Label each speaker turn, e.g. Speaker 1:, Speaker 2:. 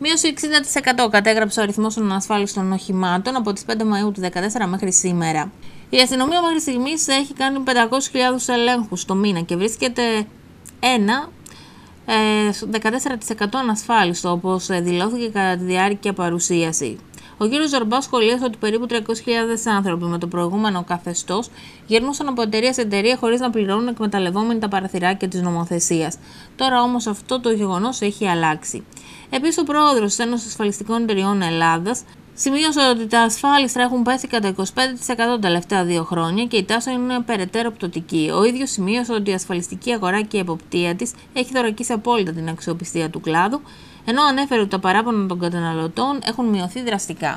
Speaker 1: Μείωση 60% κατέγραψε ο αριθμός των ανασφάλιστων οχημάτων από τις 5 Μαου του 2014 μέχρι σήμερα. Η αστυνομία μέχρι στιγμής έχει κάνει 500.000 ελέγχους το μήνα και βρίσκεται ένα 14% ε, ανασφάλιστο, όπως δηλώθηκε κατά τη διάρκεια παρουσίαση. Ο κ. Ζορμπάς σχολίασε ότι περίπου 300.000 άνθρωποι με το προηγούμενο καθεστώς γυρνούσαν από εταιρεία σε εταιρεία χωρίς να πληρώνουν εκμεταλλευόμενοι τα παραθυράκια της νομοθεσίας. Τώρα όμως αυτό το γεγονός έχει αλλάξει. Επίσης, ο πρόεδρος της Ένωσης Ασφαλιστικών Εταιριών Ελλάδας σημείωσε ότι τα ασφάλιστρα έχουν πέσει κατά 25% τα τελευταία δύο χρόνια και η τάση είναι περαιτέρω πτωτική. Ο ίδιος σημείωσε ότι η ασφαλιστική αγορά και η εποπτεία της έχει θωρακίσει απόλυτα την αξιοπιστία του κλάδου, ενώ ανέφερε ότι τα παράπονα των καταναλωτών έχουν μειωθεί δραστικά.